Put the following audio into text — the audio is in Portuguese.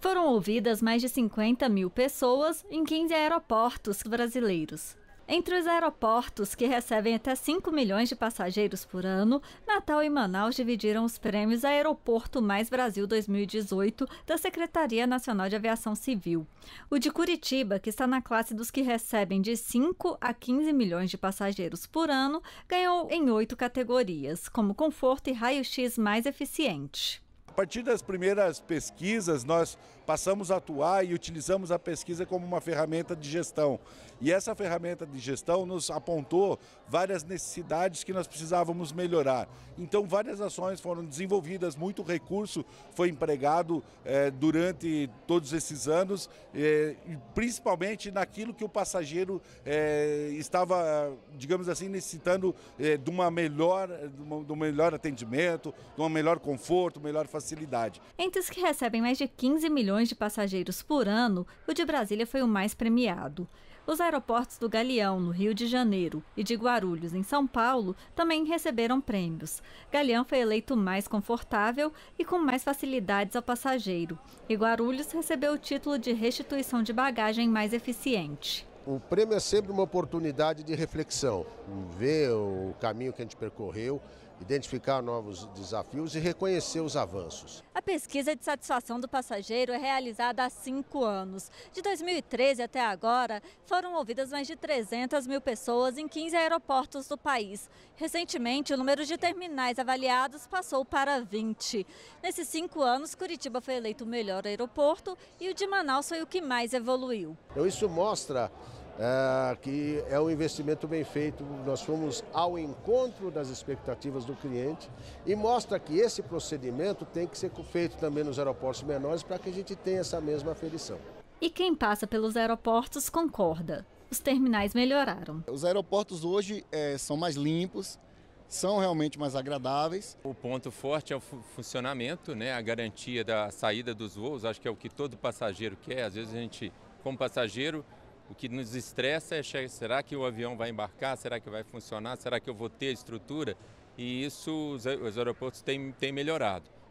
Foram ouvidas mais de 50 mil pessoas em 15 aeroportos brasileiros. Entre os aeroportos que recebem até 5 milhões de passageiros por ano, Natal e Manaus dividiram os prêmios Aeroporto Mais Brasil 2018 da Secretaria Nacional de Aviação Civil. O de Curitiba, que está na classe dos que recebem de 5 a 15 milhões de passageiros por ano, ganhou em oito categorias, como conforto e raio-x mais eficiente partir das primeiras pesquisas, nós passamos a atuar e utilizamos a pesquisa como uma ferramenta de gestão. E essa ferramenta de gestão nos apontou várias necessidades que nós precisávamos melhorar. Então, várias ações foram desenvolvidas, muito recurso foi empregado eh, durante todos esses anos, eh, principalmente naquilo que o passageiro eh, estava, digamos assim, necessitando de uma melhor, de, uma, de um melhor atendimento, de um melhor conforto, melhor facilidade facilidade. Entre os que recebem mais de 15 milhões de passageiros por ano, o de Brasília foi o mais premiado. Os aeroportos do Galeão, no Rio de Janeiro, e de Guarulhos, em São Paulo, também receberam prêmios. Galeão foi eleito mais confortável e com mais facilidades ao passageiro, e Guarulhos recebeu o título de restituição de bagagem mais eficiente. O prêmio é sempre uma oportunidade de reflexão, ver o caminho que a gente percorreu, identificar novos desafios e reconhecer os avanços. A pesquisa de satisfação do passageiro é realizada há cinco anos. De 2013 até agora, foram ouvidas mais de 300 mil pessoas em 15 aeroportos do país. Recentemente, o número de terminais avaliados passou para 20. Nesses cinco anos, Curitiba foi eleito o melhor aeroporto e o de Manaus foi o que mais evoluiu. Então, isso mostra é, que é um investimento bem feito. Nós fomos ao encontro das expectativas do cliente e mostra que esse procedimento tem que ser feito também nos aeroportos menores para que a gente tenha essa mesma aferição. E quem passa pelos aeroportos concorda. Os terminais melhoraram. Os aeroportos hoje é, são mais limpos, são realmente mais agradáveis. O ponto forte é o funcionamento, né? a garantia da saída dos voos, acho que é o que todo passageiro quer. Às vezes a gente, como passageiro, o que nos estressa é será que o avião vai embarcar, será que vai funcionar, será que eu vou ter estrutura? E isso os aeroportos têm, têm melhorado.